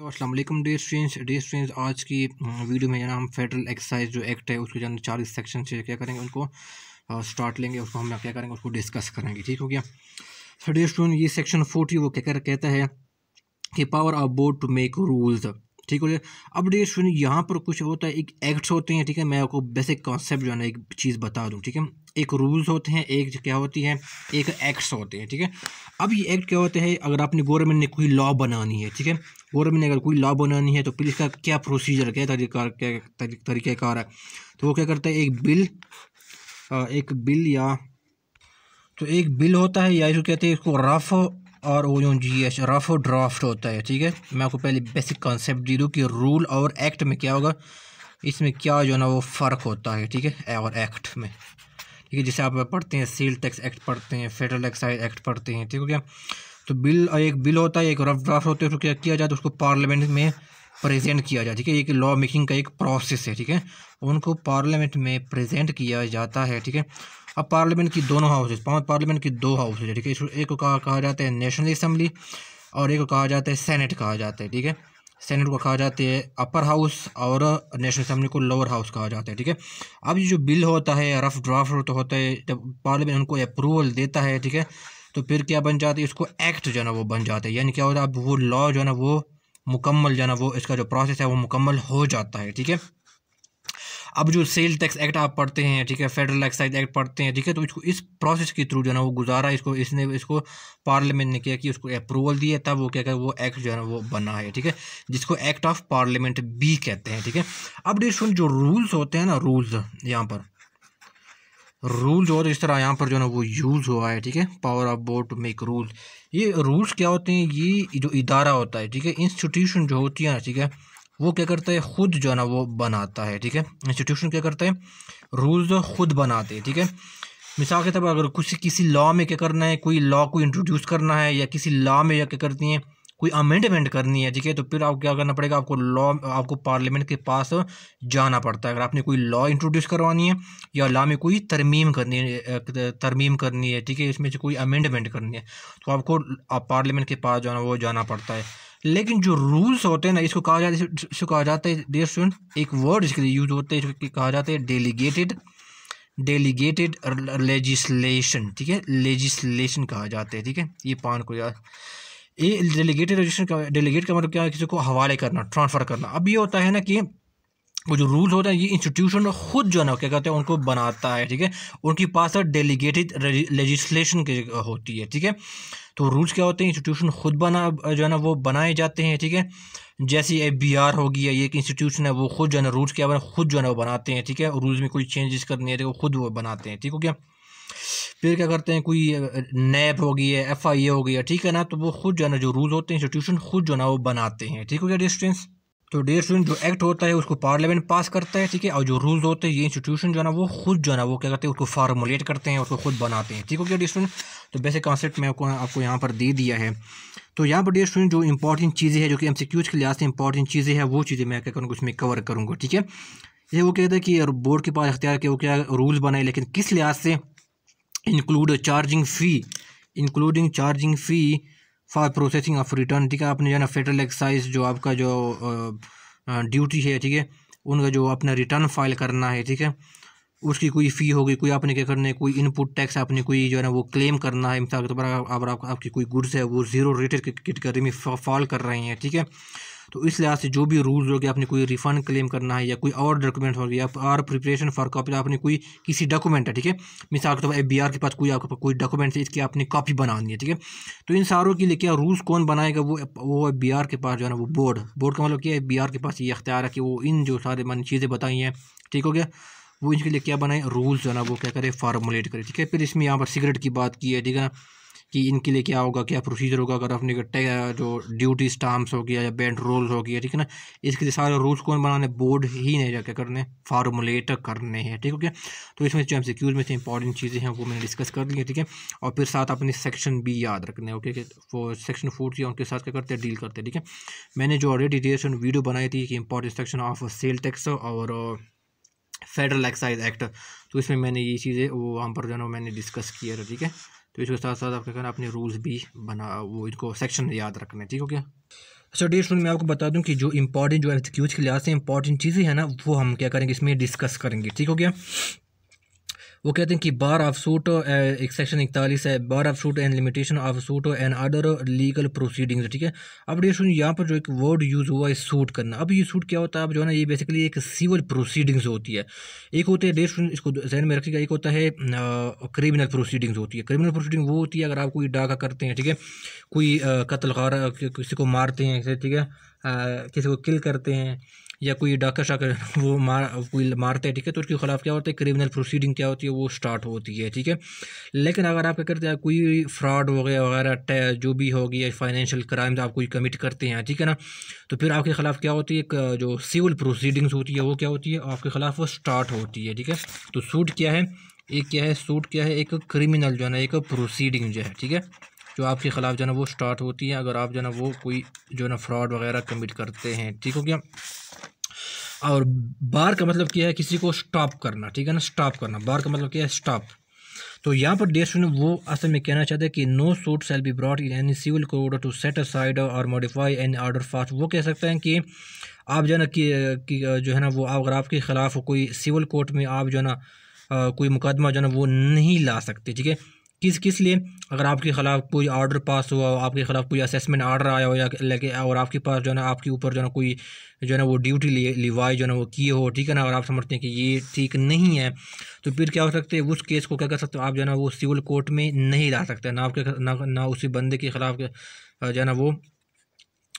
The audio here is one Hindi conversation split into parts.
तो असलम डे स्टूडेंट्स डे स्टूडेंट्स आज की वीडियो में जाना हम फेडरल एक्साइज जो एक्ट है उसके जो चालीस सेक्शन से क्या करेंगे उनको स्टार्ट लेंगे उसको हम क्या करेंगे उसको डिस्कस करेंगे ठीक हो गया सर डे स्टूडेंट ये सेक्शन फोर्टी वो क्या कहता है कि power of board to make rules ठीक हो गया अब डे स्टूडेंट यहाँ पर कुछ होता है एक एक्ट्स होते हैं ठीक है मैं आपको बेसिक कॉन्सेप्ट जो है ना एक चीज़ बता दूँ ठीक है एक रूल्स होते हैं एक क्या होती है एक एक्ट्स होते हैं ठीक है अब ये एक्ट क्या होते हैं अगर आपने गवर्नमेंट ने कोई लॉ बनानी है ठीक है गवर्नमेंट ने अगर कोई लॉ बनानी है तो फिर इसका क्या प्रोसीजर क्या तरीका क्या तरीक़ाकार है तो वो क्या करता है एक बिल एक बिल या तो एक बिल होता है या इसको कहते हैं इसको रफ और वो जो जी एच रफ ड्राफ्ट होता है ठीक है मैं आपको पहले बेसिक कॉन्सेप्ट दे दूँ कि रूल और एक्ट में क्या होगा इसमें क्या जो है ना वो फ़र्क होता है ठीक है और एक्ट में ठीक है जैसे आप पढ़ते हैं सील टैक्स एक्ट पढ़ते हैं फेडरल एक्साइज एक्ट पढ़ते हैं ठीक है क्या तो बिल एक बिल होता है एक रफ ड्राफ्ट होता है उसको क्या किया जाए तो उसको पार्लियामेंट में प्रेजेंट किया जाए ठीक है एक लॉ मेकिंग का एक प्रोसेस है ठीक है उनको पार्लियामेंट में प्रेजेंट किया जाता है ठीक है अब पार्लियामेंट की दोनों हाउसेज पार्लियामेंट की दो हाउसेज है ठीक है एक को कहा, कहा जाता है नेशनल असम्बली और एक को कहा जाता है सेनेट कहा जाता है ठीक है सेनेट को कहा जाता है अपर हाउस और नेशनल असम्बली को लोअर हाउस कहा जाता है ठीक है अब ये जो बिल होता है रफ ड्राफ्ट तो होता है जब पार्लियामेंट उनको अप्रूवल देता है ठीक है तो फिर क्या बन जाती है इसको एक्ट जो है ना वो बन जाता है यानी क्या होता है अब वो लॉ जो है ना वो मुकम्मल जो है ना वो इसका जो प्रोसेस है वो मुकम्मल हो जाता है ठीक है अब जो सेल टैक्स एक्ट आप पढ़ते हैं ठीक है फेडरल एक्साइज एक्ट पढ़ते हैं ठीक है तो इसको इस प्रोसेस के थ्रू जो है ना वो गुजारा इसको इसने इसको पार्लियामेंट ने किया कि उसको अप्रूवल दिया तब वो क्या कर वो एक्ट जो है ना वो बना है ठीक है जिसको एक्ट ऑफ पार्लियामेंट बी कहते हैं ठीक है अब सुन जो रूल्स होते हैं ना रूल्स यहाँ पर रूल्स है इस तरह यहाँ पर जो है ना वो यूज़ हुआ है ठीक है power of board to make rules ये रूल्स क्या होते हैं ये जो इदारा होता है ठीक है इंस्टीट्यूशन जो होती है ना ठीक है वो क्या करता है ख़ुद जो है ना वो बनाता है ठीक है इंस्टीट्यूशन क्या करता है रूल्स ख़ुद बनाते हैं ठीक है मिसाल के तौर पर अगर कुछ किसी लॉ में क्या करना है कोई लॉ को इंट्रोड्यूस करना है या किसी लॉ में या क्या करती हैं कोई अमेंडमेंट करनी है ठीक है तो फिर आपको क्या करना पड़ेगा आपको लॉ आपको पार्लियामेंट के पास जाना पड़ता है अगर आपने कोई लॉ इंट्रोड्यूस करवानी है या लॉ में कोई तरमीम करनी है तरमीम करनी है ठीक है इसमें से कोई अमेंडमेंट करनी है तो आपको आप पार्लियामेंट के पास जो है वो जाना पड़ता है लेकिन जो रूल्स होते हैं ना इसको कहा जाता है इसको कहा जाता है डेयर स्टूडेंट एक वर्ड इसके लिए यूज होते हैं इसको कहा जाता है डेलीगेटेड डेलीगेटेड लेजिस्लेशन ठीक है लेजिस्लेशन कहा जाता है ठीक है ये पान को याद ये डेलीगेटेड लेजिस्लेशन डेलीगेट का मतलब क्या है किसी को हवाले करना ट्रांसफ़र करना अब ये होता है ना कि वो जो रूल्स होते हैं ये इंस्टीट्यूशन खुद जो है ना क्या कहते हैं उनको बनाता है ठीक है उनकी पास डेलीगेटेड लेजिस्लेशन के होती है ठीक है तो रूल्स क्या होते हैं इंस्टीट्यूशन खुद बना जो है ना वो बनाए जाते हैं ठीक है जैसे ए बी आर होगी गया ये एक इंस्टीट्यूशन है वो खुद जो है ना रूल्स क्या बना खुद जो है ना वो बनाते हैं ठीक है रूल्स में कोई चेंजेस करनी है तो खुद वो बनाते हैं ठीक हो गया फिर क्या करते हैं कोई नैब हो गई है एफ आई ए हो गया ठीक है ना तो वो खुद जो है ना जो रूल होते हैं इंस्टीट्यूशन खुद जो है ना वो बनाते हैं ठीक हो गया डिस्टेंस तो डेयर स्टूडेंट जो एक्ट होता है उसको पार्लियामेंट पास करता है ठीक है और जो रूल्स होते हैं ये इंस्टीट्यूशन जो है ना वो खुद जो है ना वो क्या करते हैं उसको फार्मुलेट करते हैं उसको खुद बनाते हैं ठीक हो गया डेयर स्टूडेंट तो बेसिक कॉन्सेप्ट मैं आपको आपको यहाँ पर दे दिया है तो यहाँ पर डेयर स्टूडेंट जो इंपॉर्टेंट चीज़ें हैं जो कि एम के लिहाज से इंपॉर्टेंट चीज़ें हैं वो चीज़ें मैं क्या करूँगा उसमें कवर करूँगा ठीक है ये वो कहते हैं कि बोर्ड के पास अख्तियार के वो क्या रूल बनाए लेकिन किस लिहाज से include charging fee including charging fee for processing of return ठीक है आपने जो है ना फेडरल एक्साइज जो आपका जो ड्यूटी है ठीक है उनका जो अपना रिटर्न फाइल करना है ठीक है उसकी कोई फ़ी होगी कोई आपने क्या करना है कोई इनपुट टैक्स आपने कोई जो है ना वो क्लेम करना है मिसाल के तौर पर आपकी कोई गुड्स है वो ज़ीरो रेटेड कैटेगरी में फॉल कर रहे हैं ठीक है तो इस लिहाज से जो भी रूल्स हो गया आपने कोई रिफंड क्लेम करना है या कोई और डॉक्यूमेंट हो गया और प्रिपरेशन फॉर कॉपी आपने कोई किसी डॉक्यूमेंट है ठीक है मिसाल के तौर पर एफ के पास कोई आपके पास कोई डॉक्यूमेंट है इसकी आपने कॉपी बनानी है ठीक है तो इन सारों के लिए क्या रूल्स कौन बनाएगा वो वो एफ के पास जो है ना वो बोर्ड बोर्ड का मतलब क्या है एफ के पास ये अख्तियार है कि वो इन जो सारे मैंने चीज़ें बताई हैं ठीक हो गया वो इनके लिए क्या बनाए रूल्स जो है ना वो क्या करे फार्मूलेट करे ठीक है फिर इसमें यहाँ पर सिगरेट की बात की है ठीक है ना कि इनके लिए क्या होगा क्या प्रोसीजर होगा अगर अपने जो ड्यूटी स्टाम्प्स हो गया या बैंड रोल्स हो गया ठीक है ना इसके लिए सारे रूल्स कौन बनाने बोर्ड ही नहीं जाकर करने फार्मूलेट करने हैं ठीक है okay? तो इसमें जो एम में से इंपॉर्टेंट चीज़ें हैं वो मैंने डिस्कस कर ली है ठीक है और फिर साथ अपने सेक्शन बी याद रखने ओके वो सेक्शन फोर थी उनके साथ क्या करते हैं डील करते हैं ठीक है मैंने जो ऑलरेडी डिटेल्स वीडियो बनाई थी कि important section of sale tax और फेडरल एक्साइज एक्ट तो इसमें मैंने ये चीज़ें वो वहाँ पर जो है मैंने डिस्कस किया था ठीक है तो इसके साथ साथ आप क्या करना अपने रूल्स भी बना वो इनको सेक्शन याद रखना है ठीक हो गया अच्छा डी स्टूडेंट मैं आपको बता दूं कि जो इंपॉर्टेंट जो क्यूज के लिहाज से इंपॉर्टेंट चीज़ें हैं ना वो हम क्या करेंगे इसमें डिस्कस करेंगे ठीक हो गया वो कहते हैं कि बार ऑफ सूट एक सेक्शन इकतालीस है bar of suit and limitation of suit and other legal proceedings ठीक है अब डेट यहाँ पर जो एक वर्ड यूज़ हुआ है सूट करना अब ये सूट क्या होता है अब जो है ना ये बेसिकली एक सिविल प्रोसीडिंग्स होती है एक होते हैं डेट इसको जहन में रखिएगा एक होता है क्रिमिनल uh, प्रोसीडिंग्स होती है क्रिमिनल प्रोसीडिंग वो होती है अगर आप कोई डाका करते हैं ठीक है कोई uh, कत्ल किसी को मारते हैं ठीक है uh, किसी को किल करते हैं या कोई डाका शाकर वो मार कोई मारते हैं ठीक है तो उसके खिलाफ क्या होता है क्रिमिनल प्रोसीडिंग क्या होती है वो स्टार्ट होती है ठीक है लेकिन अगर आप क्या करते हैं कोई फ्रॉड हो गया वगैरह जो भी हो गया फाइनेंशियल क्राइम आप कोई कमिट करते हैं ठीक है ना तो फिर आपके खिलाफ क्या होती है जो सिविल प्रोसीडिंग्स होती है वो क्या होती है आपके खिलाफ वो स्टार्ट होती है ठीक है तो सूट क्या है एक क्या है सूट क्या है एक क्रिमिनल जो है ना एक प्रोसीडिंग जो है ठीक है जो आपके ख़िलाफ़ जो है ना वो स्टार्ट होती है अगर आप जो है ना वो कोई जो है ना फ्रॉड वगैरह कमिट करते हैं ठीक हो गया और बार का मतलब क्या है किसी को स्टॉप करना ठीक है ना स्टॉप करना बार का मतलब क्या है स्टॉप तो यहाँ पर डेस्ट ने वो असल में कहना चाहते हैं कि no suit shall be brought in any civil court to set aside और मॉडिफाई एनी ऑर्डर फास्ट वो कह सकते हैं कि आप जो है ना कि, कि जो है ना वो अगर आपके ख़िलाफ़ कोई सिविल कोर्ट में आप जो है ना कोई मुकदमा जो है ना वो नहीं ला सकते ठीक है किस किस लिए अगर आपके ख़िलाफ़ कोई आर्डर पास हुआ हो आपके ख़िलाफ़ कोई असेसमेंट आर्डर आया हो या लेके और आपके पास जो है ना आपके ऊपर जो है ना कोई जो है ना वो ड्यूटी लिए लिवाई जो है ना वो किए हो ठीक है ना और आप समझते हैं कि ये ठीक नहीं है तो फिर क्या हो सकते हैं उस केस को क्या कर सकते हो आप जो है ना वो सिविल कोर्ट में नहीं ला सकते ना आपके ना ना उसी बंदे के ख़िलाफ़ जो है ना वो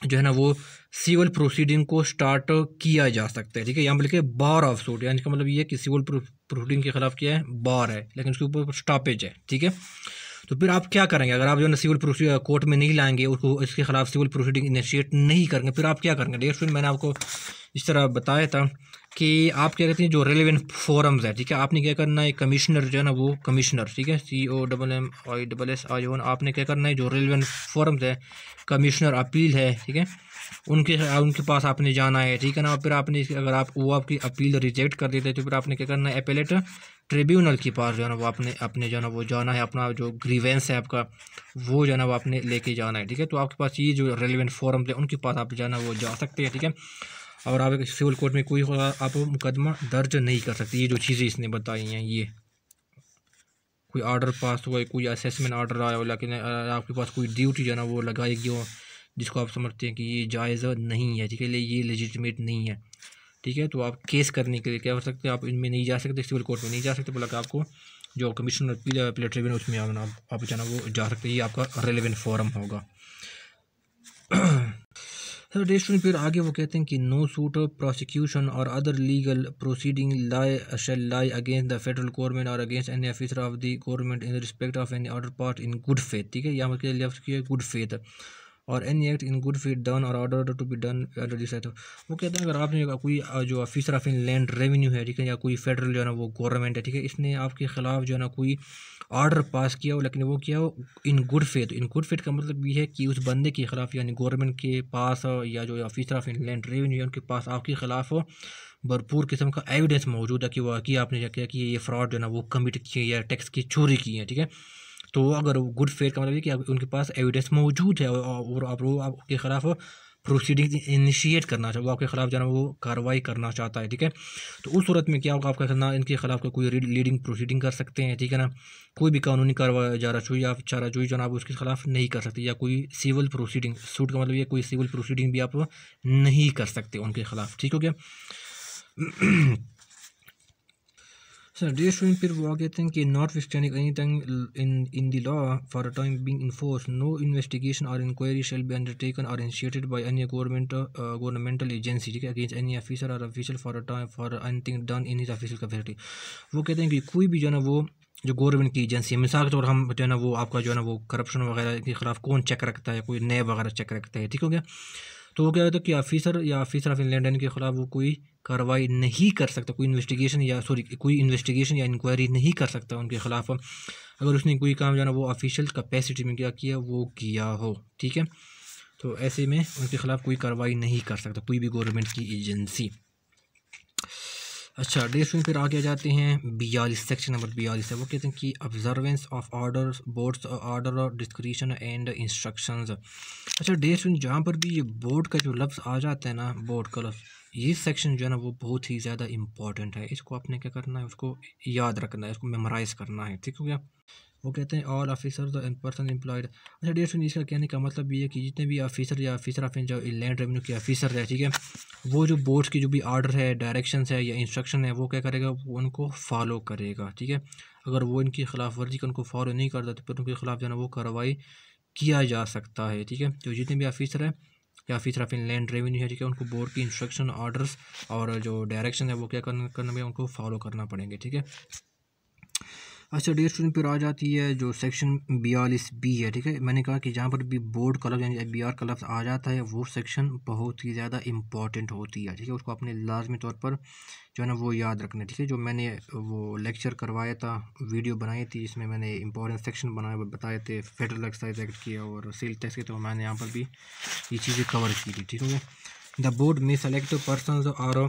जो है ना वो सिविल प्रोसीडिंग को स्टार्ट किया जा सकता है ठीक है यहाँ पर लिखे बार ऑफ सूट यानी इसका मतलब ये कि सिविल प्रोसीडिंग के खिलाफ क्या है बार है लेकिन उसके ऊपर स्टॉपेज है ठीक है तो फिर आप क्या करेंगे अगर आप जो है ना सिविल कोर्ट में नहीं लाएंगे उसको इसके खिलाफ सिविल प्रोसीडिंग इनिशिएट नहीं करेंगे फिर आप क्या करेंगे डेयर फिर मैंने आपको इस तरह बताया था कि आप क्या कहते हैं जो रेलिवेंट फोरम्स है ठीक है आपने क्या करना है कमिश्नर जो है ना वो कमिश्नर ठीक है C O double M I double S I O N आपने क्या करना है जो रेलिवेंट फोरम्स है कमिश्नर अपील है ठीक है उनके उनके पास आपने जाना है ठीक है ना फिर आपने अगर आप वो आपकी अपील रिजेक्ट कर देते हैं तो फिर आपने क्या करना है अपेलेट ट्रिब्यूनल के पास जो है ना वो आपने अपने जो है ना वो जाना है अपना जो ग्रीवेंस है आपका वो जो है ना वो आपने लेके जाना है ठीक है तो आपके पास ये जो रेलिवेंट फॉरम्स हैं उनके पास आप जो है ना वो जा सकते हैं ठीक है और आप सिविल कोर्ट में कोई आप मुकदमा दर्ज नहीं कर सकते ये जो चीज़ें इसने बताई हैं ये कोई आर्डर पास हुआ कोई असेसमेंट आर्डर आया हो लेकिन आपके पास कोई ड्यूटी जो ना वो लगाई गई हो जिसको आप समझते हैं कि ये जायज़ नहीं है ठीक है ये लेजिटमेट नहीं है ठीक है तो आप केस करने के लिए क्या कर सकते हैं आप इनमें नहीं जा सकते सिविल कोर्ट में नहीं जा सकते बोला आपको जो कमिश्नर अपील अपील ट्रिब्यूनल उसमें आप जाना वो जा सकते हैं ये आपका रेलिवेंट फॉरम होगा सर रेस्टोरेंट फिर आगे वो कहते हैं कि नो सूट ऑफ प्रोसिक्यूशन और other legal proceeding lie shall lie against the federal government और against any officer of the government in respect of any order passed in good faith ठीक है यहाँ पर गुड फेथ और any act in good faith done और order to be done decide वो कहते हैं अगर आपने कोई जो officer of inland revenue है ठीक है या कोई फेडरल जो है ना वो गवर्नमेंट है ठीक है इसने आपके खिलाफ जो है ना कोई ऑर्डर पास किया हो लेकिन वो किया हो in good faith in good faith का मतलब ये है कि उस बंदे के खिलाफ यानी गवर्नमेंट के पास या जो officer of inland revenue है उनके पास आपके खिलाफ हो भरपूर किस्म का एविडेंस मौजूद है कि वाकई आपने क्या किया कि ये फ्रॉड जो है ना वो कमिट किए या टैक्स की चोरी की है ठीक है तो अगर गुड फेयर का मतलब है कि उनके पास एविडेंस मौजूद है और आप वो आपके ख़िलाफ़ प्रोसीडिंग इनिशिएट करना चाहिए वो आपके ख़िलाफ़ जो है वो कार्रवाई करना चाहता है ठीक है तो उस सूरत में क्या होगा आपका खिलाफ इनके ख़िलाफ़ का कोई लीडिंग प्रोसीडिंग कर सकते हैं ठीक है ना कोई भी कानूनी कार्रवाई जाराचोई या चाराचोई जो आप उसके ख़िलाफ़ नहीं कर सकते या कोई सिविल प्रोसीडिंग सूट का मतलब ये कोई सिविल प्रोसीडिंग भी आप नहीं कर सकते उनके ख़िलाफ़ ठीक हो गया डी एस students, फिर वो कहते हैं कि notwithstanding anything in in the law for a time being in force no investigation और इंक्वायरी शेल बी अंडरटेकन और initiated by any government governmental agency ठीक है अगेंस्ट एनी ऑफिसर और official for a time for anything done in his official capacity वो कहते हैं कि कोई भी जो है ना वो जो गवर्नमेंट की एजेंसी है मिसाल के तौर हम जो है ना वो आपका जो है ना वो करप्शन वगैरह के खिलाफ कौन चेक रखता है कोई नए वगैरह चेक रखता है ठीक हो गया तो वो क्या कहते है कि ऑफिसर या ऑफिसर ऑफ इंग्लैंड के ख़िलाफ़ वो कोई कार्रवाई नहीं कर सकता कोई इन्वेस्टिगेशन या सॉरी कोई इन्वेस्टिगेशन या इंक्वायरी नहीं कर सकता उनके ख़िलाफ़ अगर उसने कोई काम जाना वो ऑफिशियल कैपेसिटी में क्या किया वो किया हो ठीक है तो ऐसे में उनके ख़िलाफ़ कोई कार्रवाई नहीं कर सकता कोई भी गवर्नमेंट की एजेंसी अच्छा डे में फिर आगे जाते हैं बयालीस सेक्शन नंबर बयालीस है वो कहते हैं कि observance of order boards order और डिस्क्रिप्शन एंड इंस्ट्रक्शंस अच्छा डे में जहाँ पर भी ये बोर्ड का जो लफ्ज़ आ जाता है ना बोर्ड का लफ्ज़ ये सेक्शन जो है ना वो बहुत ही ज़्यादा इंपॉर्टेंट है इसको आपने क्या करना है उसको याद रखना है उसको मेमोराइज़ करना है ठीक हो गया वो कहते हैं all officer and person employed अच्छा डेट नीचे इसका कहने का मतलब ये है कि जितने भी ऑफिसर या ऑफिसर ऑफ जो लैंड रेवेन्यू के ऑफिसर है ठीक है वो जो बोर्ड की जो भी ऑर्डर है डायरेक्शन है या इंस्ट्रक्शन है वो क्या करेगा वो उनको फॉलो करेगा ठीक है अगर वो इनकी खिलाफ वर्जी का उनको फॉलो नहीं करता तो फिर उनके खिलाफ जो है वो कार्रवाई किया जा सकता है ठीक है जो तो जितने भी ऑफिसर हैं या फिर इन लैंड रेवेन्यू है ठीक है उनको बोर्ड की इंस्ट्रक्शन ऑर्डर्स और जो डायरेक्शन है वो क्या करना करना उनको फॉलो करना पड़ेंगे ठीक है अच्छा डेयर स्टूडेंट फिर आ जाती है जो सेक्शन बयालीस बी है ठीक है मैंने कहा कि जहाँ पर भी बोर्ड का लफ्ज़ यानी बी आर का लफ्ज़ आ जाता है वो सेक्शन बहुत ही ज़्यादा इंपॉर्टेंट होती है ठीक है उसको अपने लाजमी तौर पर जो है ना वो याद रखना ठीक है जो मैंने वो लेक्चर करवाया था वीडियो बनाई थी जिसमें मैंने इंपॉर्टेंट सेक्शन बनाए बताए थे फेडरल एक्साइज एक्ट की और सेल टैक्स के तो मैंने यहाँ पर भी ये चीज़ें कवर की थी ठीक है the board may select person और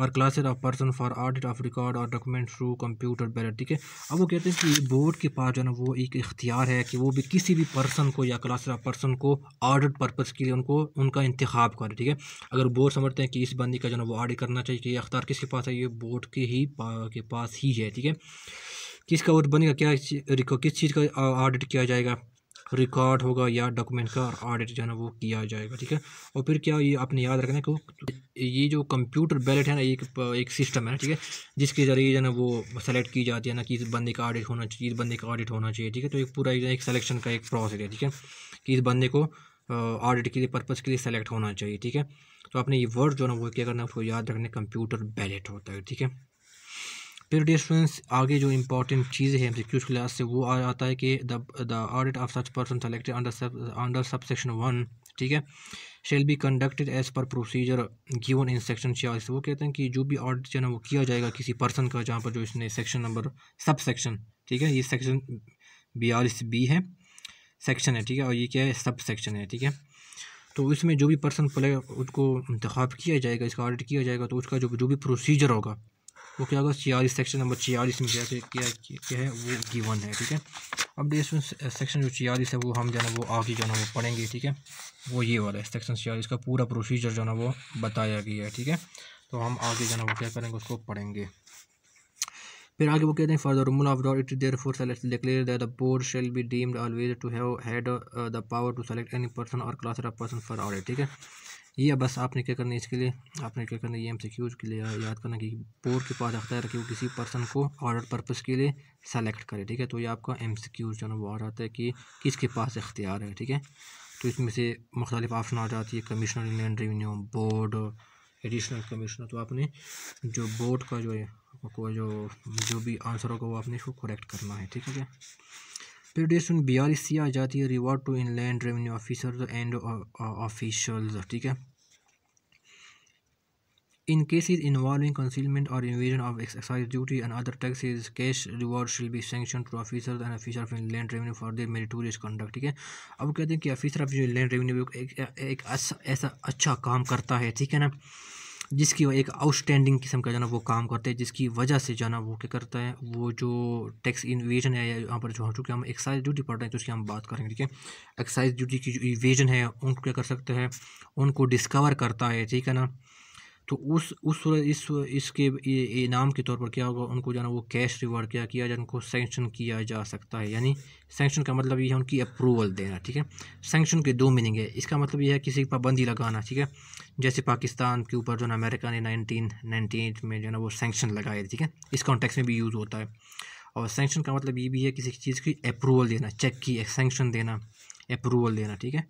और classes of person for audit of record और डॉक्यूमेंट थ्रू कंप्यूटर बैलेट ठीक है अब वो कहते हैं कि बोर्ड के पास जो है ना वो एक इख्तियार है कि वो भी किसी भी पर्सन को या क्लासेज ऑफ पर्सन को ऑडिट पर्पज़ के लिए उनको उनका इंतखब करें ठीक है अगर बोर्ड समझते हैं कि इस बंदी का जो है वो ऑडिट करना चाहिए कि ये अख्तार किसके पास है ये बोर्ड के ही के पास ही है ठीक है किसका वोट बनेगा क्या किस चीज़ का ऑडिट किया जाएगा रिकॉर्ड होगा या डॉक्यूमेंट का ऑडिट जो है ना वो किया जाएगा ठीक है और फिर क्या ये आपने याद रखना है कि ये जो कंप्यूटर बैलेट है ना एक एक सिस्टम है ठीक है जिसके ज़रिए जो है ना वो सेलेक्ट की जाती है ना कि इस बंदे का ऑडिट होना चाहिए इस बंदे का ऑडिट होना चाहिए ठीक है तो एक पूरा एक सलेक्शन का एक प्रोसेस है ठीक है कि इस बंदे को ऑडिट के लिए पर्पज़ के लिए सेलेक्ट होना चाहिए ठीक है तो आपने ये वर्ड जो है ना वो क्या करना है उसको याद रखना कंप्यूटर बैलेट होता है ठीक है फिर डी स्टूडेंट्स आगे जो इंपॉर्टेंट चीज़ें हैं एम क्लास से वो आ जाता है कि the audit of such person selected under under section one ठीक है shall be conducted as per procedure given in section छियालीस वो कहते हैं कि जो भी ऑडिट जो है ना वो किया जाएगा किसी पर्सन का जहाँ पर जो इसने सेक्शन नंबर सब सेक्शन ठीक है ये सेक्शन बयालीस बी है सेक्शन है ठीक है और ये क्या है सब सेक्शन है ठीक है तो इसमें जो भी पर्सन पलेगा उसको इंतखब किया जाएगा इसका ऑडिट किया जाएगा तो उसका जो जो भी प्रोसीजर होगा वो क्या होगा छियालीस सेक्शन नंबर छियालीस में क्या क्या क्या है वो गिवन है ठीक है अब डेस्ट सेक्शन जो छियालीस है वो हम जो है वो आगे जो है वो पढ़ेंगे ठीक है वो ये वाला है सेक्शन छियालीस का पूरा प्रोसीजर जो है वो बताया गया है ठीक है तो हम आगे जो है वो क्या करेंगे उसको पढ़ेंगे फिर आगे वो कहते हैं further the of doubt it therefore select declare that the board shall be deemed always to have had the power to select any person और class of person for audit ठीक है ये बस आपने क्या करना है इसके लिए आपने क्या करना है ये एम सी क्यूज के लिए याद करना कि बोर्ड के पास रखता है कि वो किसी पर्सन को ऑर्डर पर्पज़ के लिए सेलेक्ट करे ठीक है तो ये आपका एम सी क्यूज जो है वो आ जाता है कि किसके पास इख्तियार है ठीक है तो इसमें से मुख्तलि ऑप्शन आ जाती है commissioner Indian revenue board additional commissioner तो आपने जो बोर्ड का जो है जो जो भी आंसर होगा वो आपने इसको करेक्ट करना है ठीक है फिर फेडरेशन बी आ जाती है reward to inland revenue officer and officials ठीक है इन केसेज इन्वॉल्विंग कंसीलमेंट और evasion of excise duty and other taxes cash reward shall be sanction to officer and officer of inland revenue for मेरी मेरीटोरियस कंडक्ट ठीक है अब कहते हैं कि ऑफिसर ऑफ लैंड रेवेन्यू एक ऐसा अच्छा काम करता है ठीक है ना जिसकी एक आउटस्टैंडिंग किस्म का जो ना वो काम करते हैं जिसकी वजह से जाना वो क्या करता है वो जो टैक्स इन्वेजन है यहाँ पर जो हो चुके हम एक्साइज ड्यूटी पढ़ रहे हैं तो उसकी हम बात करेंगे ठीक है एक्साइज ड्यूटी की जो इन्वेजन है उनको क्या कर सकते हैं उनको डिस्कवर करता है ठीक है ना तो उस उस इस इसके इनाम के तौर पर क्या होगा उनको जो है वो कैश रिवॉर्ड क्या किया जाए उनको सेंक्शन किया जा सकता है यानी सेंक्शन का मतलब ये है उनकी अप्रूवल देना ठीक है सेंक्शन के दो मीनिंग है इसका मतलब ये है किसी पाबंदी लगाना ठीक है जैसे पाकिस्तान के ऊपर जो है अमेरिका ने नाइनटीन नाइनटी एट में जो है ना वो सेंक्शन लगाए ठीक है इस कॉन्टेक्स में भी यूज़ होता है और सेंक्शन का मतलब ये भी है किसी चीज़ की अप्रूवल देना चेक की सेंक्शन देना अप्रूवल देना ठीक है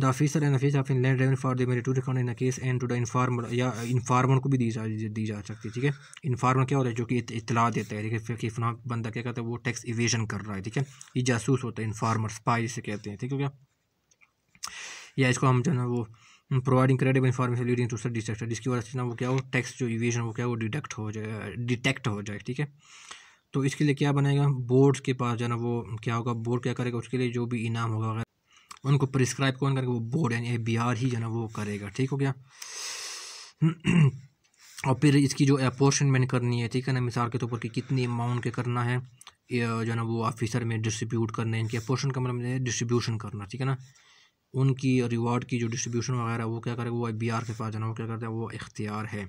the officer and office of inland revenue for the to record in case and to the informer या इनफार्मर को भी दी जा दी जा सकती है ठीक है इनफार्मर क्या होता है जो कि इतला देता है ठीक है फिर बंदा क्या कहता है वो टैक्स इवेजन कर रहा है ठीक है ये जासूस होता है इनफार्मर स्पाई जिसे कहते हैं ठीक है क्या या इसको हम जो है वो providing credit information leading to sir detector जिसकी वजह से ना वो क्या हो टैक्स जो इवेजन वो क्या वो डिटेक्ट हो जाए डिटेक्ट हो जाए ठीक है तो इसके लिए क्या बनाएगा बोर्ड के पास जो है ना वो क्या होगा बोर्ड क्या करेगा उसके लिए जो भी इनाम होगा उनको प्रिस्क्राइब कौन करेगा वो बोर्ड यानी बिहार ही जो ना वो करेगा ठीक हो गया और फिर इसकी जो अपॉर्चमेंट करनी है ठीक है ना मिसाल के तौर तो पर कि कितनी अमाउंट के करना है जो ना वो ऑफिसर में डिस्ट्रीब्यूट करना है इनकी अपॉर्चन का मतलब डिस्ट्रीब्यूशन करना ठीक है ना उनकी रिवार्ड की जो डिस्ट्रीब्यूशन वगैरह वो क्या करेगा वो बी आर के पास जाना वो क्या करता है वो इख्तियार है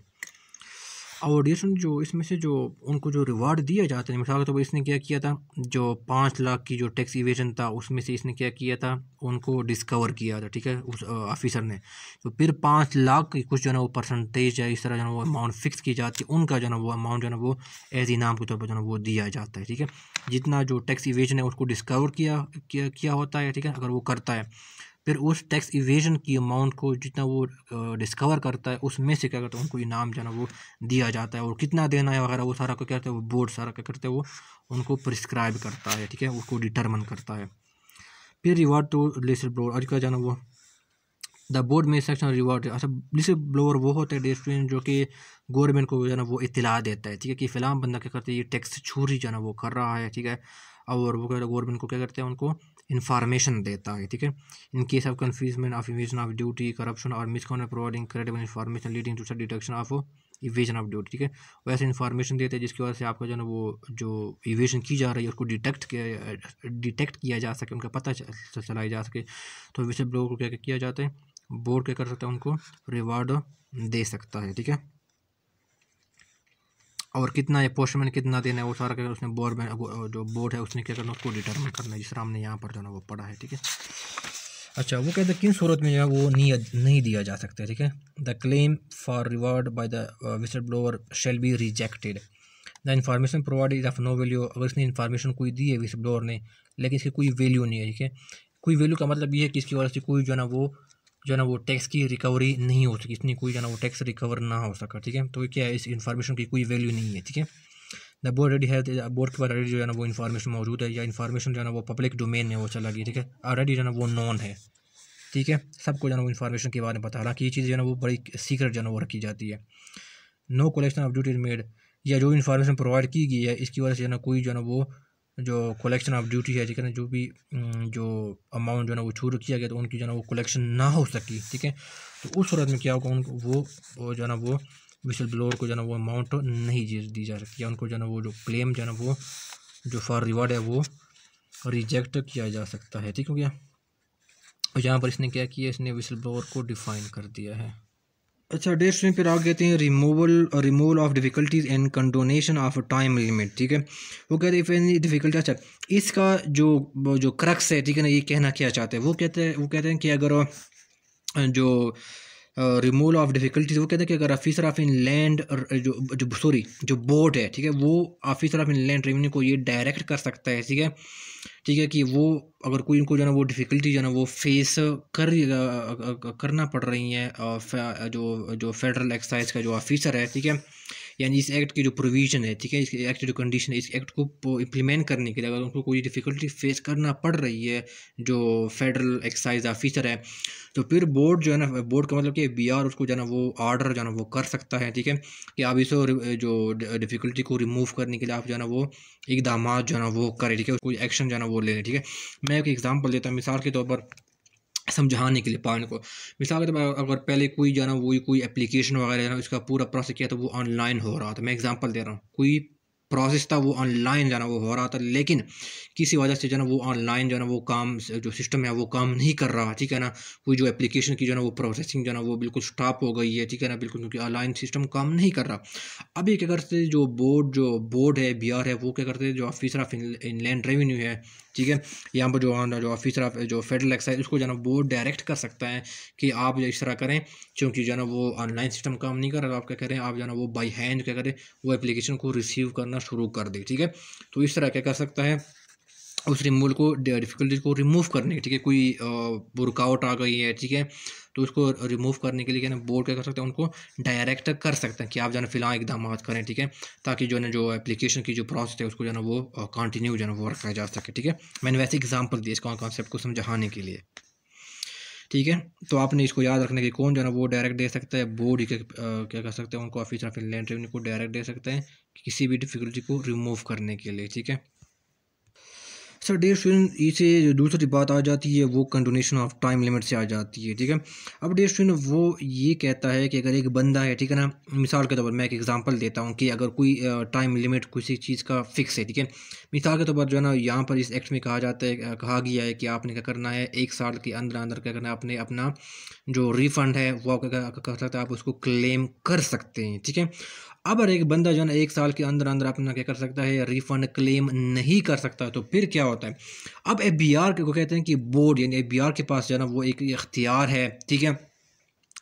ऑडियंस जो इसमें से जो उनको जो रिवार्ड दिया जाता है मिसाल के तौर तो पर इसने क्या किया था जो पाँच लाख की जो टैक्स इवेजन था उसमें से इसने क्या किया था उनको डिस्कवर किया था ठीक है उस ऑफिसर ने तो फिर पाँच लाख की कुछ जो है ना वो परसेंटेज या इस तरह जो है वो अमाउंट फिक्स की जाती है उनका जो है ना वो अमाउंट जो है ना वो एज इनाम के तौर पर जो है वो दिया जाता है ठीक है जितना जो टैक्स इवेजन है उसको डिस्कवर किया किया होता है ठीक है अगर वो करता है फिर उस टैक्स इवेजन की अमाउंट को जितना वो डिस्कवर करता है उसमें से क्या करता है उनको इनाम जाना वो दिया जाता है और कितना देना है वगैरह वो सारा क्या करता है वो बोर्ड सारा क्या करता है वो उनको प्रिस्क्राइब करता है ठीक है उसको डिटर्मन करता है फिर रिवार्ड टू लेसर ब्लोअर आज क्या जाना वो द बोर्ड में सेक्शन रिवार्ड अच्छा लिस्टर ब्लोअर वो होता है डिस्ट्रीन जो कि गवर्नमेंट को जो है ना वो इतला देता है ठीक है कि फिलहाल बंदा क्या करता है ये टैक्स छूरी जो है ना वो कर रहा है ठीक है और वो गवर्नमेंट को क्या करते हैं उनको इन्फॉर्मेशन देता है ठीक है in case of concealment of evasion of duty corruption और कॉन्ट providing credible information leading to detection of evasion of duty ठीक है वैसे इन्फॉर्मेशन देते हैं जिसकी वजह से आपका जो है वो जो इवेजन की जा रही है उसको डिटेक्ट किया डिटेक्ट किया जा सके उनका पता चलाया जा सके तो विशेष लोगों को क्या किया जाता है बोर्ड क्या कर सकता है उनको रिवार्ड दे सकता है ठीक है और कितना ये पोस्टमैन कितना देना है वो सारा क्या उसने बोर्ड में जो बोर्ड है उसने क्या करना उसको डिटर्मिन करना है जिस तरह हमने यहाँ पर जो है वो पढ़ा है ठीक है अच्छा वो कहते हैं किन सूरत में जो है वो नहीं नहीं दिया जा सकता ठीक है the claim for reward by the whistle blower shall be rejected the information provide is of no value अगर इसने इन्फॉर्मेशन कोई दी है विसल ब्लोअर ने लेकिन इसकी कोई वैल्यू नहीं है ठीक है कोई वैल्यू का मतलब ये है कि इसकी वजह से कोई जो है ना वो जो है ना वो टैक्स की रिकवरी नहीं हो सकी इतनी कोई जो है ना वो टैक्स रिकवर ना हो सका ठीक है तो क्या है इस इन्फॉर्मेशन की कोई वैल्यू नहीं है ठीक है द बोर्ड रेडी है बोर्ड के पास ऑलरेडी जो है ना वो इन्फॉर्मेशन मौजूद है या इन्फॉर्मेशन जो है ना वो पब्लिक डोमेन में वो चला गई ठीक है ऑलरेडी जो है ना वो नॉन है ठीक है सबको जो है ना वो इन्फॉर्मेशन के बारे में पता हालांकि ये चीज़ जो है ना वो बड़ी सीक्रेट जो है ना वो रखी जाती है no collection of duty made या जो इन्फॉर्मेशन प्रोवाइड की गई है इसकी वजह से जो है ना कोई जो है ना वो जो कलेक्शन ऑफ ड्यूटी है ठीक है ना जो भी जो अमाउंट जो है ना वो छूट किया गया तो उनकी जो है ना वो कलेक्शन ना हो सकी ठीक है तो उस सूरत में क्या होगा उनको वो, जो है ना वो विसल ब्लोअर को जो है ना वो अमाउंट नहीं दी जा सकती या उनको जो है ना वो जो क्लेम जो है ना वो जो फॉर रिवार्ड है वो रिजेक्ट किया जा सकता है ठीक हो गया और तो यहाँ पर इसने क्या किया इसने विसल ब्लोअर को डिफ़ाइन कर दिया है अच्छा डेयर स्ट्रीम पर आगे कहते हैं removal removal of difficulties and condonation of time limit ठीक है वो कहते हैं इफ़ एनी डिफ़िकल्टी अच्छा इसका जो जो क्रक्स है ठीक है ना ये कहना क्या चाहते हैं वो कहते हैं वो कहते हैं कि अगर uh, जो रिमूवल ऑफ डिफ़िकल्टीज़ वो कहते हैं कि अगर ऑफिसर ऑफ इन लैंड जो जो सॉरी जो बोर्ड है ठीक है वो officer of inland revenue को ये डायरेक्ट कर सकता है ठीक है ठीक है कि वो अगर कोई उनको जो है ना वो डिफ़िकल्टी जो है ना वो फेस कर करना पड़ रही हैं जो जो फेडरल एक्साइज का जो ऑफिसर है ठीक है यानी इस एक्ट की जो प्रोविज़न है ठीक है इस एक्ट जो कंडीशन है इस एक्ट को इम्प्लीमेंट करने के लिए अगर उनको कोई डिफ़िकल्टी फेस करना पड़ रही है जो फेडरल एक्साइज ऑफिसर है तो फिर बोर्ड जो है ना बोर्ड का मतलब कि बी आर उसको जाना वो आर्डर जाना वो कर सकता है ठीक है कि आप इस जो डिफ़िकल्टी को रिमूव करने के लिए आप जाना वो इकदाम जो है ना वो करें ठीक है कोई एक्शन जाना वो ले लें ठीक है मैं एक एग्जाम्पल देता हूँ मिसाल के तौर पर समझाने के लिए पार्टनर को मिसाल के तौर पर अगर पहले कोई जाना वही कोई एप्लीकेशन वगैरह जाना उसका पूरा प्रोसेस किया था तो वो ऑनलाइन हो रहा था मैं एग्जांपल दे रहा हूँ कोई प्रोसेस था वो ऑनलाइन जाना वो हो रहा था लेकिन किसी वजह से जो ना वो ऑनलाइन जो ना वो काम जो सिस्टम है वो काम नहीं कर रहा ठीक है ना कोई जो एप्लीकेशन की जो ना वो प्रोसेसिंग जो ना वो बिल्कुल स्टॉप हो गई है ठीक है ना बिल्कुल क्योंकि ऑनलाइन सिस्टम काम नहीं कर रहा अभी क्या करते जो बोर्ड जो बोर्ड है आर है वो क्या करते जो ऑफिसर ऑफ लैंड रेवेन्यू है ठीक है यहाँ पर जो जो ऑफिसर ऑफ जो फेडरल एक्साइज उसको जो वो डायरेक्ट कर सकता है कि आप जो इस तरह करें क्योंकि जो वो ऑनलाइन सिस्टम काम नहीं कर रहा आप क्या करें आप जो वो बाई हैंड क्या करें वो एप्लीकेशन को रिसीव करना शुरू कर दे ठीक है तो इस तरह क्या कर सकता है उस रिमूवल को डिफिकल्टीज को रिमूव करने के ठीक है कोई रुकावट आ गई है ठीक है तो उसको रिमूव करने के लिए क्या ना बोर्ड क्या कर सकते हैं उनको डायरेक्ट कर सकते हैं कि आप जो है फिलहाल इकदाम करें ठीक है ताकि जो है जो एप्लीकेशन की जो प्रोसेस है उसको जो है वो कंटिन्यू जो है वो रखा जा सके ठीक है मैंने वैसे एग्जाम्पल दिए इसका कॉन्सेप्ट को समझाने के लिए ठीक है तो आपने इसको याद रखना कि कौन जो है वो डायरेक्ट दे सकता है बोर्ड क्या कर सकते हैं उनको ऑफिस ऑफ लैंड रेवन्यू को डायरेक्ट दे सकते हैं किसी भी डिफ़िकल्टी को रिमूव करने के लिए ठीक है सर डेयर स्टूडेंट इसे जो दूसरी बात आ जाती है वो कंडोनेशन ऑफ टाइम लिमिट से आ जाती है ठीक है अब डेयर स्टूडेंट वो ये कहता है कि अगर एक बंदा है ठीक है ना मिसाल के तौर पर मैं एक एग्जांपल देता हूँ कि अगर कोई टाइम लिमिट किसी चीज़ का फिक्स है ठीक है मिसाल के तौर पर जो है ना यहाँ पर इस एक्ट में कहा जाता है कहा गया है कि आपने क्या करना है एक साल के अंदर अंदर क्या करना है आपने अपना जो रिफंड है वो आप कर सकते हैं आप उसको क्लेम कर सकते हैं ठीक है अब अगर एक बंदा जो है ना एक साल के अंदर अंदर अपना क्या कर सकता है रिफ़ंड क्लेम नहीं कर सकता तो फिर क्या होता है अब एफ बी आर को कहते हैं कि बोर्ड यानी एफ बी आर के पास जो है ना वो एक इख्तियार है ठीक है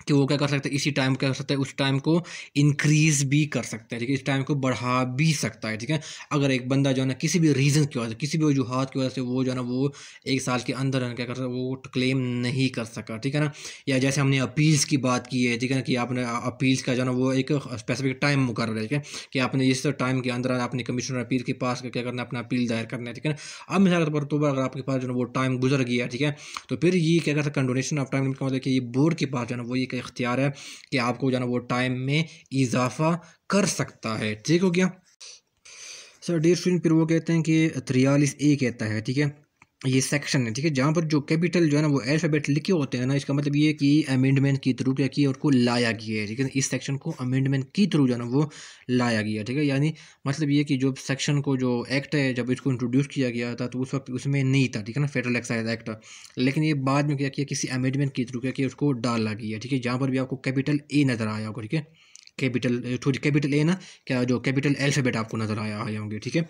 कि वो क्या कर सकता है इसी टाइम क्या कर सकता है उस टाइम को इंक्रीज भी कर सकता है ठीक है इस टाइम को बढ़ा भी सकता है ठीक है अगर एक बंदा जो है ना किसी भी रीज़न की वजह से किसी भी वजूहत की वजह से वो जो है ना वो एक साल के अंदर क्या कर सकता वो क्लेम नहीं कर सका ठीक है ना या जैसे हमने अपील्स की बात की है ठीक है ना कि आपने अपील्स का जो है ना वो एक स्पेसिफिक टाइम मुकर है ठीक है कि आपने इस टाइम के अंदर अपने कमिश्नर अपील के पास क्या करना है अपना अपील दायर करना है ठीक है ना अब मिसाल के तौर पर तो अगर आपके पास जो है वो टाइम गुजर गया ठीक है तो फिर ये क्या करता है कंडोनेशन ऑफ टाइम का मतलब कि ये बोर्ड के पास जो है ना वो ये का इख्तियार है कि आपको जो ना वो टाइम में इजाफा कर सकता है ठीक हो गया सर डेढ़ फिर वो कहते हैं कि त्रियालीस ए कहता है ठीक है ये सेक्शन है ठीक है जहाँ पर जो कैपिटल जो है ना वो अल्फाबेट लिखे होते हैं ना इसका मतलब ये कि अमेंडमेंट के थ्रू क्या किया और को लाया गया है ठीक है इस सेक्शन को अमेंडमेंट के थ्रू जो है ना वो लाया गया ठीक है यानी मतलब ये कि जो सेक्शन को जो एक्ट है जब इसको इंट्रोड्यूस किया गया था तो उस वक्त उसमें नहीं था ठीक है ना फेडरल एक्साइज एक्ट लेकिन ये बाद में क्या किया किसी अमेंडमेंट के थ्रू क्या किया उसको डाला गया ठीक है जहाँ पर भी आपको कैपिटल ए नज़र आया होगा ठीक है कैपिटल टू कैपिटल ए ना क्या जो कैपिटल एल्फ़ेबेट आपको नज़र आया आए होंगे ठीक है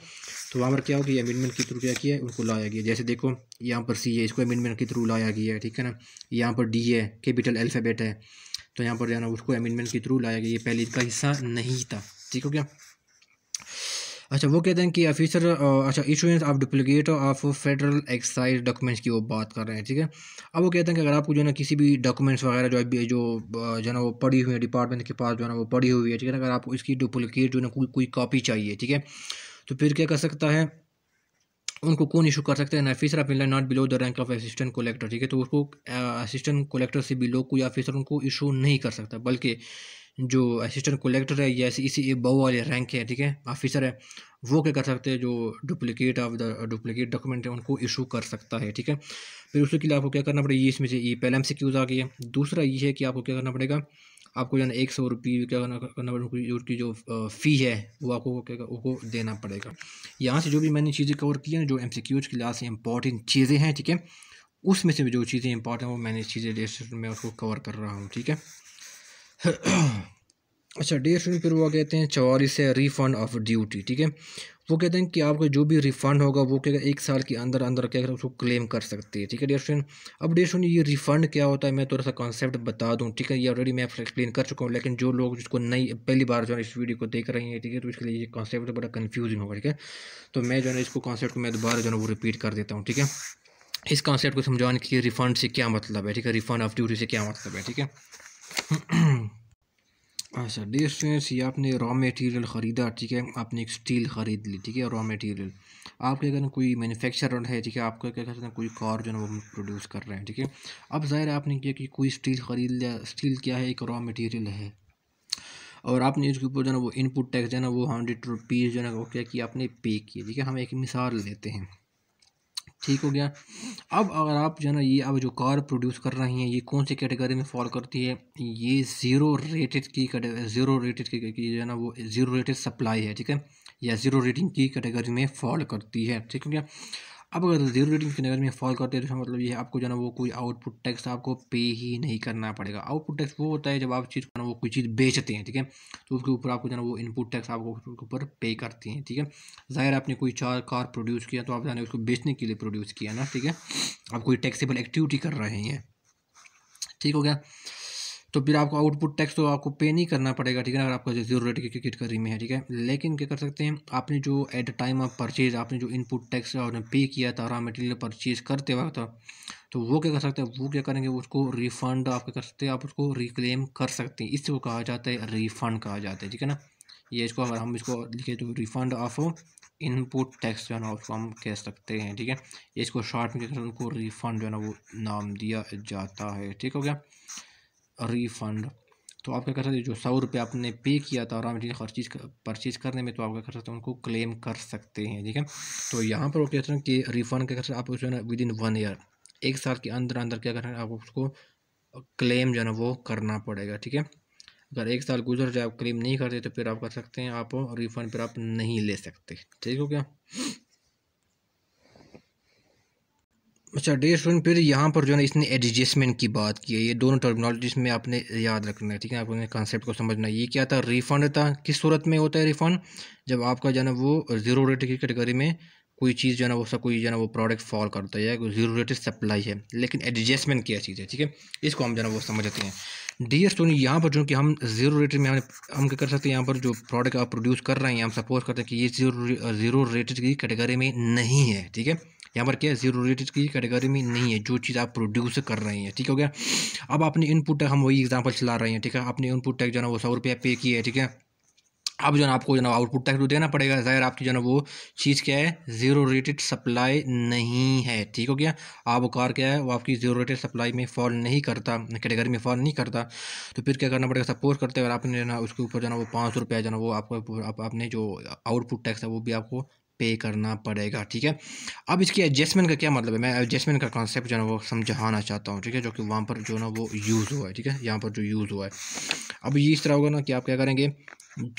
तो वहाँ पर क्या होगी अमेंडमेंट के थ्रू क्या किया है उनको लाया गया जैसे देखो यहाँ पर सी है इसको अमेंडमेंट के थ्रू लाया गया है ठीक है ना यहाँ पर डी है कैपिटल एल्फ़ेबेट है तो यहाँ पर जाना उसको अमेंडमेंट के थ्रू लाया गया ये पहले इसका हिस्सा नहीं था ठीक हो गया अच्छा वो कहते हैं कि ऑफिसर अच्छा issues of duplicate of federal excise documents की वो बात कर रहे हैं ठीक है अब वो कहते हैं कि अगर आपको जो है ना किसी भी डॉक्यूमेंट्स वगैरह जो अभी जो जो ना वो पड़ी हुई है डिपार्टमेंट के पास जो है ना वो पड़ी हुई है ठीक है अगर आपको इसकी डुप्लिकेट जो है ना कोई कोई कॉपी चाहिए ठीक है तो फिर क्या कर सकता है उनको कौन इशू कर सकते हैं officer of India not below the rank of assistant collector ठीक है तो उसको असिस्टेंट कलेक्टर से बिलो कोई ऑफिसर उनको इशू नहीं कर सकता बल्कि जो असिस्टेंट कलेक्टर है या इसी बहु वाले रैंक है ठीक है ऑफिसर है वो क्या कर सकते हैं जो duplicate of the duplicate document है उनको इशू कर सकता है ठीक है फिर उसके लिए आपको क्या करना पड़ेगा ये इसमें से ये पहले हमसे क्यूज़ आ गई है दूसरा ये है कि आपको क्या करना पड़ेगा आपको जो है एक सौ रुपये क्या करना करना पड़ेगा उनकी जो फ़ी है वो आपको क्या उसको देना पड़ेगा यहाँ से जो भी मैंने चीज़ें कवर की हैं जो एम सी क्यूज के लिहाज से इंपॉर्टेंट चीज़ें हैं ठीक है उसमें से जो चीज़ें इंपॉर्टेंट वो मैंने चीज़ें में उसको कवर कर रहा हूँ ठीक है अच्छा डेयर स्टूडेंट फिर वो कहते हैं चौवालीस है रिफंड ऑफ ड्यूटी ठीक है वो कहते हैं कि आपका जो भी रिफंड होगा वो क्या एक साल के अंदर अंदर क्या उसको क्लेम कर सकते हैं ठीक है डेयर स्टूडेंट अब डेयर स्टूडेंट ये रिफंड क्या होता है मैं थोड़ा सा कॉन्सेप्ट बता दूँ ठीक है ये ऑलरेडी मैं आपको एक्सप्लेन कर चुका हूँ लेकिन जो लोग जिसको नई पहली बार जो है इस वीडियो को देख रहे हैं ठीक है तो इसके लिए ये कॉन्सेप्ट बड़ा कन्फ्यूजिंग होगा ठीक है तो मैं जो है इसको कॉन्सेप्ट को मैं दोबारा जो है वो रिपीट कर देता हूँ ठीक है इस कॉन्सेप्ट को समझाने के लिए रिफंड से क्या मतलब है ठीक है रिफंड ऑफ ड्यूटी से क्या मतलब है ठीक है अच्छा डियर स्टूडेंट्स ये आपने रॉ मटेरियल ख़रीदा ठीक है आपने एक स्टील ख़रीद ली ठीक है रॉ मटेरियल आपके अगर कोई मैन्युफैक्चरर है ठीक है आपका क्या कहते हैं कोई कार जो है वो प्रोड्यूस कर रहे हैं ठीक है अब ज़ाहिर आपने किया कि कोई स्टील ख़रीद लिया स्टील क्या है एक रॉ मटेरियल है और आपने इसके ऊपर जो है वो इनपुट टैक्स जो है ना वो हंड्रेड रुपीज़ जो है वो क्या किया आपने पे किया ठीक है हम एक मिसाल लेते हैं ठीक हो गया अब अगर आप जो है ना ये अब जो कार प्रोड्यूस कर रही हैं ये कौन सी कैटेगरी में फॉल करती है ये ज़ीरो रेटेड की ज़ीरो रेटेड की, की जो है ना वो ज़ीरो रेटेड सप्लाई है ठीक है या ज़ीरो रेटिंग की कैटेगरी में फॉल करती है ठीक हो गया अब अगर जीरो रेटिंग की नगर में फॉल करते हैं तो मतलब ये है आपको जो है वो कोई आउटपुट टैक्स आपको पे ही नहीं करना पड़ेगा आउटपुट टैक्स वो होता है जब आप चीज़ ना वो कोई चीज़ बेचते हैं ठीक है तो उसके ऊपर आपको जो है वो इनपुट टैक्स आपको उसके ऊपर पे करते हैं ठीक है ज़ाहिर आपने कोई चार कार प्रोड्यूस किया तो आप जाना उसको बेचने के लिए प्रोड्यूस किया ना ठीक है आप कोई टैक्सेबल एक्टिविटी कर रहे हैं ठीक हो गया तो फिर आपको आउटपुट टैक्स तो आपको पे नहीं करना पड़ेगा ठीक है अगर आपका जीरो रेट की क्रिकेट करी में है ठीक है लेकिन क्या कर सकते हैं आपने जो at the time of purchase आपने जो इनपुट टैक्स आपने पे किया था रॉ मटेरियल परचेज करते वक्त तो वो क्या कर सकते हैं वो क्या करेंगे उसको रिफंड आप क्या कर सकते हैं आप उसको रिक्लेम कर सकते हैं इसको कहा जाता है रिफंड कहा जाता है ठीक है ना ये इसको अगर हम इसको लिखे तो रिफंड ऑफ इनपुट टैक्स जो है ना उसको हम कह सकते हैं ठीक है इसको शॉर्ट में उनको रिफंड जो है ना वो नाम दिया जाता है ठीक हो गया रिफ़ंड तो आप क्या कर सकते जो सौ रुपये आपने पे किया था और से हर खर्चीज परचेज़ करने में तो आप क्या कर सकते हैं उनको क्लेम कर सकते हैं ठीक है तो यहाँ पर वो कहते हैं कि रिफ़ंड क्या कर सकते हैं आप जो है ना विद इन वन ईयर एक साल के अंदर अंदर क्या करना है आप उसको क्लेम जो है ना वो करना पड़ेगा ठीक है अगर एक साल गुजर जाए आप क्लेम नहीं करते तो फिर आप कर सकते हैं आप रिफ़ंड फिर आप नहीं ले सकते ठीक हो क्या अच्छा डे स्टूडेंट फिर यहाँ पर जो है इसने एडजस्टमेंट की बात की है ये दोनों टर्मिनोलॉजीज में आपने याद रखना है ठीक है आपने कॉन्सेप्ट को समझना है ये क्या था रिफंड था किस सूरत में होता है रिफंड जब आपका जो है वो जीरो रेट की कैटेगरी में कोई चीज़ जो है ना वो सब कोई जो है ना वो प्रोडक्ट फॉल करता है जीरो रेटेड सप्लाई है लेकिन एडजस्टमेंट क्या चीज़ है ठीक है इसको हम जो है वो समझते हैं डी एस स्टूडेंट यहाँ पर जो कि हम जीरो रेटेड में हमने हम क्या कर सकते हैं यहाँ पर जो प्रोडक्ट आप प्रोड्यूस कर रहे हैं हम सपोज करते हैं कि ये जीरो जीरो रेटेड की कैटेगरी में नहीं है ठीक है यहाँ पर क्या है जीरो रेटेड की कैटेगरी में नहीं है जो चीज़ आप प्रोड्यूस कर रहे हैं ठीक हो गया अब आपने इनपुट टैक हम वही एग्जाम्पल चला रहे हैं ठीक है आपने इनपुट टैग जो है वो सौ रुपया पे किया है ठीक है अब जो है आपको जो है आउटपुट टैक्स तो देना पड़ेगा ज़ाहिर आपकी जो है वो चीज़ क्या है ज़ीरो रेटेड सप्लाई नहीं है ठीक हो गया आप कार क्या है वो आपकी ज़ीरो रेटेड सप्लाई में फॉल नहीं करता कैटेगरी में फॉल नहीं करता तो फिर क्या करना पड़ेगा सपोज करते हैं अगर आपने जो है उसके ऊपर जो है वो पाँच सौ रुपया जो है वो आपको आप, आपने जो आउटपुट टैक्स है वो भी आपको पे करना पड़ेगा ठीक है अब इसकी एडजस्टमेंट का क्या मतलब है मैं एडजस्टमेंट का कॉन्सेप्ट जो है ना वो समझाना चाहता हूँ ठीक है जो कि वहाँ पर जो ना वो यूज़ हुआ है ठीक है यहाँ पर जो यूज़ हुआ है अब ये इस तरह होगा ना कि आप क्या करेंगे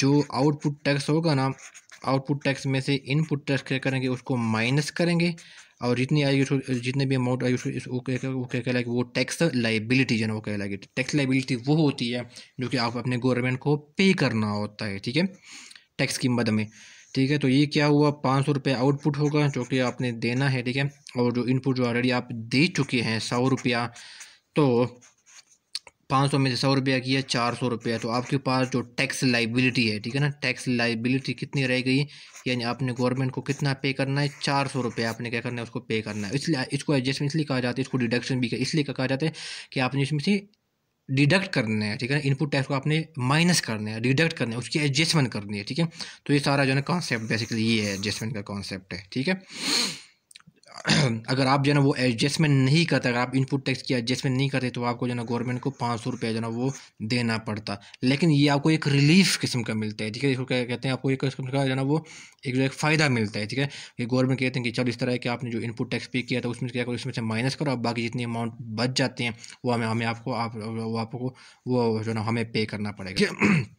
जो आउटपुट टैक्स होगा ना आउटपुट टैक्स में से इनपुट टैक्स क्या करेंगे उसको माइनस करेंगे और जितनी आएगी उसको जितने भी अमाउंट आएगी उसको वो क्या वो क्या कहलाएगी वो टैक्स लाइबिलिटी जो है ना वो कहलाएगी टैक्स लाइबिलिटी वो होती है जो कि आप अपने गवर्नमेंट को पे करना होता है ठीक है टैक्स की मद में ठीक है तो ये क्या हुआ पाँच सौ रुपये आउटपुट होगा जो कि आपने देना है ठीक है और जो इनपुट जो ऑलरेडी आप दे चुके हैं सौ रुपया तो पाँच सौ में से सौ रुपया किया चार सौ रुपया तो आपके पास जो टैक्स लाइबिलिटी है ठीक है ना टैक्स लाइबिलिटी कितनी रह गई यानी आपने गवर्नमेंट को कितना पे करना है चार सौ रुपया आपने क्या करना है उसको पे करना है इसलिए इसको एडजस्टमेंट इसलिए कहा जाता है इसको डिडक्शन भी इसलिए कहा जाता है कि आपने इसमें से डिडक्ट करना है ठीक है इनपुट टाइप को आपने माइनस करना है डिडक्ट करना है उसकी एडजस्टमेंट करनी है ठीक है तो ये सारा जो है ना कॉन्सेप्ट बेसिकली ये है एडजस्टमेंट का कॉन्सेप्ट है ठीक है अगर आप जो है ना वो एडजस्टमेंट नहीं करते अगर आप इनपुट टैक्स की एडजस्टमेंट नहीं करते तो आपको जो है ना गवर्नमेंट को पाँच सौ रुपया जो है ना वो देना पड़ता लेकिन ये आपको एक रिलीफ किस्म का मिलता है ठीक है इसको क्या कहते हैं आपको एक किस्म का जो है ना वो एक जो एक फ़ायदा मिलता है ठीक है ये गवर्नमेंट कहते हैं कि चलो इस तरह है कि आपने जो इनपुट टैक्स पे किया था तो उसमें क्या करो उसमें से माइनस करो और बाकी जितनी अमाउंट बच जाते हैं वो हमें हमें आपको आप वो आपको वो जो है ना हमें पे करना पड़ेगा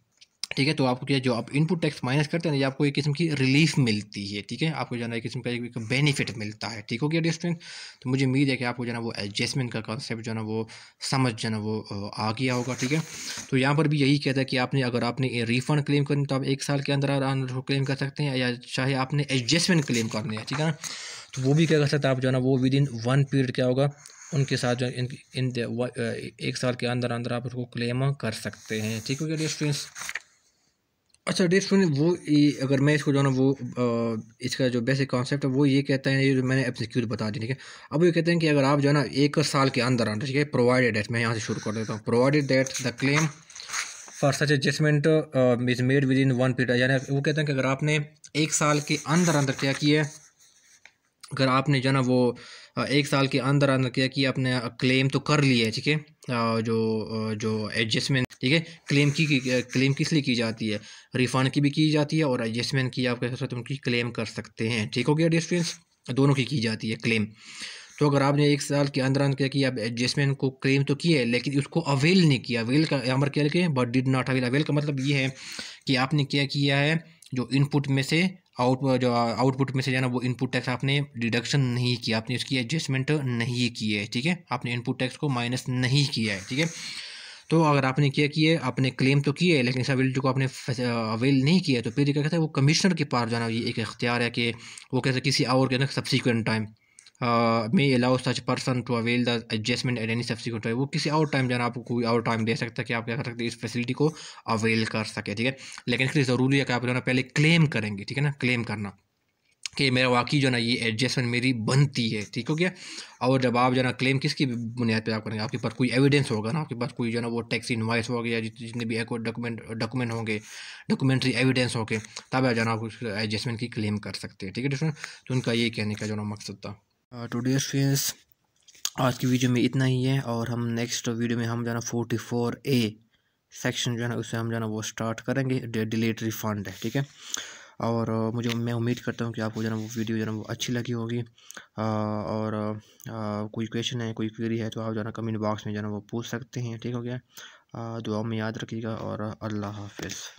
ठीक है तो आपको क्या जो आप इनपुट टैक्स माइनस करते हैं ये आपको एक किस्म की रिलीफ मिलती है ठीक है आपको जाना एक किस्म का एक बेनिफिट मिलता है ठीक हो गया डिस्टेंस तो मुझे उम्मीद है कि आपको जो ना वो एडजस्टमेंट का कॉन्सेप्ट जो ना वो समझ जो ना वो आ गया होगा ठीक है तो यहाँ पर भी यही कहता है कि आपने अगर आपने रिफंड क्लेम करनी तो आप एक साल के अंदर क्लेम कर सकते हैं या चाहे आपने एडजस्टमेंट क्लेम करनी है ठीक है ना तो वो भी क्या कर सकते हैं आप जो है ना वो विद इन वन पीरियड क्या होगा उनके साथ जो इन इन एक साल के अंदर अंदर आप उसको क्लेम कर सकते हैं ठीक हो गया डिस्टेंस अच्छा डेट स्टूडेंट वो अगर मैं इसको जो ना वो आ, इसका जो बेसिक कॉन्सेप्ट है वो ये कहता है ये जो मैंने अपनी एप्सिक्यूज बता दी ठीक है अब ये कहते हैं कि अगर आप जो है ना एक साल के अंदर आना ठीक है प्रोवाइडेड डेट मैं यहाँ से शुरू कर देता हूँ provided that the claim for such adjustment is made within one period यानी वो कहते हैं कि अगर आपने एक साल के अंदर अंदर क्या किया है अगर आपने जो ना वो एक साल के अंदर अंदर क्या कि आपने क्लेम तो कर लिया है ठीक है जो जो एडजस्टमेंट ठीक है क्लेम की क्लेम किस लिए की जाती है रिफंड की भी की जाती है और एडजस्टमेंट की आप कह सकते उनकी क्लेम कर सकते हैं ठीक हो गया डिस्ट्रेंस दोनों की की जाती है क्लेम तो अगर आपने एक साल के अंदर अंदर क्या कि आप एडजस्टमेंट को क्लेम तो किया है लेकिन उसको अवेल नहीं किया अवेल का यहाँ पर क्या लिखे but did not avail avail का मतलब ये है कि आपने क्या किया है जो इनपुट में से आउट जो आउटपुट में से जाना वो इनपुट टैक्स आपने डिडक्शन नहीं किया आपने उसकी एडजस्टमेंट नहीं की है ठीक है आपने इनपुट टैक्स को माइनस नहीं किया है ठीक है तो अगर आपने क्या किया आपने क्लेम तो किए लेकिन इस अवेलिटी को आपने अवेल नहीं किया तो फिर क्या कहता है वो कमिश्नर के पास जाना ये एक अख्तियार है कि वो कहते हैं किसी और के ना सब्सिक्वेंट टाइम हाँ, may allow such person to avail the adjustment at any subsequent वो किसी और टाइम जाना आपको कोई और टाइम दे सकता है कि आप क्या कर सकते हैं इस फैसिलिटी को अवेल कर सके ठीक है लेकिन इसके लिए ज़रूरी है कि आप जो है ना पहले क्लेम करेंगे ठीक है ना क्लेम करना कि मेरा वाकई जो है ना ये एडजस्टमेंट मेरी बनती है ठीक हो गया और जब आप जो है ना क्लेम किसकी बुनियाद पर आप करेंगे आपके पास कोई एविडेंस होगा ना आपके पास कोई जो है ना वो टैक्स इन्वाइस हो गया जितने भी डॉक्यूमेंट डॉक्यूमेंट होंगे डॉक्यूमेंट्री एविडेंस गए तब आप जो है ना एडजस्टमेंट की क्लेम कर सकते हैं ठीक है डिफरेंट तो उनका तो ये कहने का जो ना मकसद था टू डेयर फ्रेंड्स आज की वीडियो में इतना ही है और हम नेक्स्ट वीडियो में हम जाना फोर्टी फोर ए सेक्शन जो है ना उससे हम जाना वो स्टार्ट करेंगे डिलेट रिफंड है ठीक है और uh, मुझे मैं उम्मीद करता हूँ कि आपको जो ना वो वीडियो जो ना वो अच्छी लगी होगी uh, और uh, कोई क्वेश्चन है कोई क्वेरी है तो आप जो ना कमेंट बॉक्स में जो ना वो पूछ सकते हैं ठीक हो गया दुआ में याद रखिएगा और अल्लाह हाफिज़